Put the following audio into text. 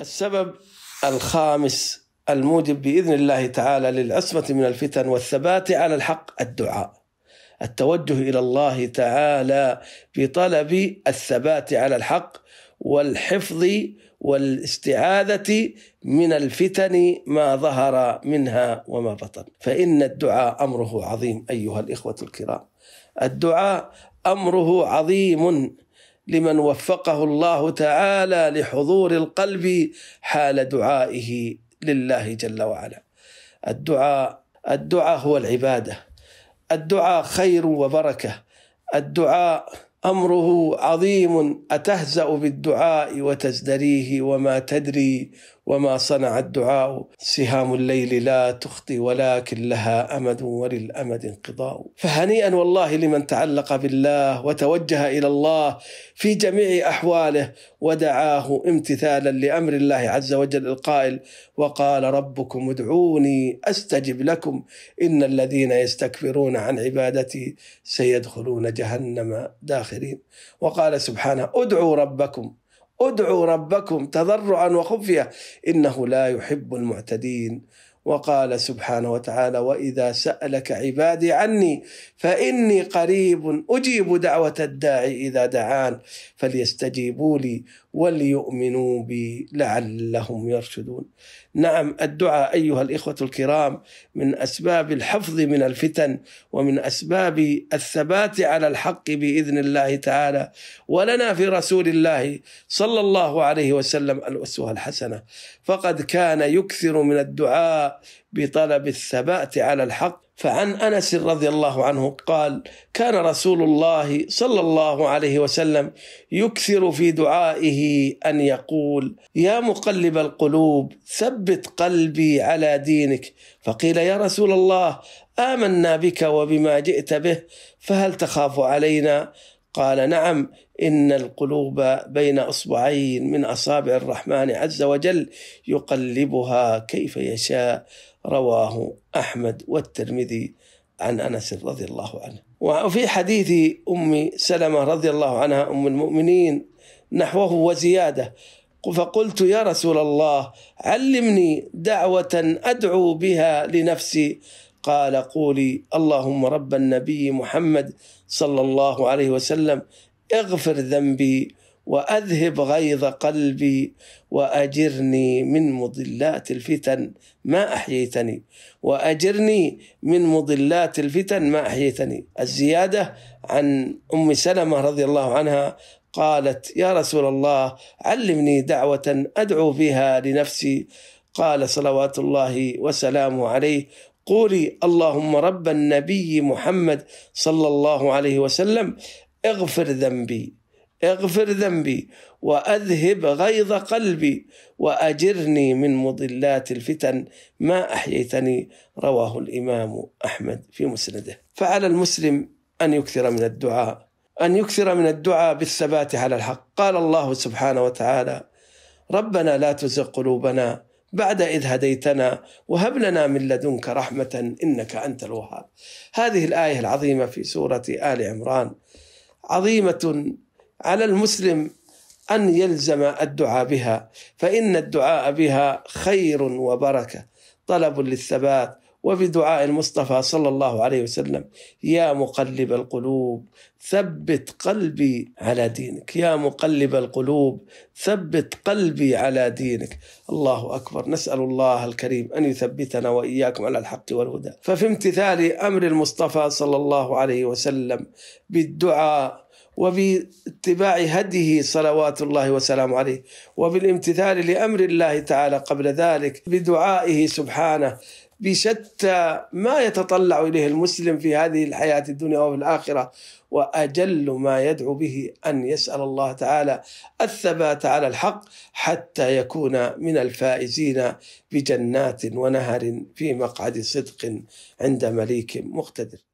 السبب الخامس الموجب باذن الله تعالى للعصمه من الفتن والثبات على الحق الدعاء. التوجه الى الله تعالى بطلب الثبات على الحق والحفظ والاستعاذه من الفتن ما ظهر منها وما بطن، فان الدعاء امره عظيم ايها الاخوه الكرام. الدعاء امره عظيم لمن وفقه الله تعالى لحضور القلب حال دعائه لله جل وعلا الدعاء الدعاء هو العباده الدعاء خير وبركه الدعاء امره عظيم اتهزا بالدعاء وتزدريه وما تدري وما صنع الدعاء سهام الليل لا تخطي ولكن لها امد وللامد انقضاء فهنيئا والله لمن تعلق بالله وتوجه الى الله في جميع احواله ودعاه امتثالا لامر الله عز وجل القائل وقال ربكم ادعوني استجب لكم ان الذين يستكبرون عن عبادتي سيدخلون جهنم داخرين وقال سبحانه ادعوا ربكم ادعوا ربكم تضرعا وخفيه انه لا يحب المعتدين وقال سبحانه وتعالى واذا سالك عبادي عني فاني قريب اجيب دعوه الداعي اذا دعان فليستجيبوا لي وليؤمنوا بي لعلهم يرشدون نعم الدعاء ايها الاخوه الكرام من اسباب الحفظ من الفتن ومن اسباب الثبات على الحق باذن الله تعالى ولنا في رسول الله صلى الله عليه وسلم الاسوه الحسنه فقد كان يكثر من الدعاء بطلب الثبات على الحق فعن انس رضي الله عنه قال كان رسول الله صلى الله عليه وسلم يكثر في دعائه ان يقول يا مقلب القلوب ثبت قلبي على دينك فقيل يا رسول الله امنا بك وبما جئت به فهل تخاف علينا قال نعم ان القلوب بين اصبعين من اصابع الرحمن عز وجل يقلبها كيف يشاء رواه أحمد والترمذي عن أنس رضي الله عنه وفي حديث أم سلمة رضي الله عنها أم المؤمنين نحوه وزيادة فقلت يا رسول الله علمني دعوة أدعو بها لنفسي قال قولي اللهم رب النبي محمد صلى الله عليه وسلم اغفر ذنبي واذهب غيظ قلبي واجرني من مضلات الفتن ما احييتني واجرني من مضلات الفتن ما احييتني الزياده عن ام سلمه رضي الله عنها قالت يا رسول الله علمني دعوه ادعو بها لنفسي قال صلوات الله وسلامه عليه قولي اللهم رب النبي محمد صلى الله عليه وسلم اغفر ذنبي اغفر ذنبي واذهب غيظ قلبي واجرني من مضلات الفتن ما احييتني رواه الامام احمد في مسنده فعلى المسلم ان يكثر من الدعاء ان يكثر من الدعاء بالثبات على الحق قال الله سبحانه وتعالى ربنا لا تزغ قلوبنا بعد إذ هديتنا وهب لنا من لدنك رحمة إنك أنت الوهاب هذه الآية العظيمة في سورة آل عمران عظيمة على المسلم أن يلزم الدعاء بها فإن الدعاء بها خير وبركة طلب للثبات وبدعاء المصطفى صلى الله عليه وسلم يا مقلب القلوب ثبت قلبي على دينك يا مقلب القلوب ثبت قلبي على دينك الله أكبر نسأل الله الكريم أن يثبتنا وإياكم على الحق والهدى ففي امتثال أمر المصطفى صلى الله عليه وسلم بالدعاء وباتباع هديه صلوات الله وسلامه عليه وبالامتثال لامر الله تعالى قبل ذلك بدعائه سبحانه بشتى ما يتطلع اليه المسلم في هذه الحياه الدنيا وفي الاخره واجل ما يدعو به ان يسال الله تعالى الثبات على الحق حتى يكون من الفائزين بجنات ونهر في مقعد صدق عند مليك مقتدر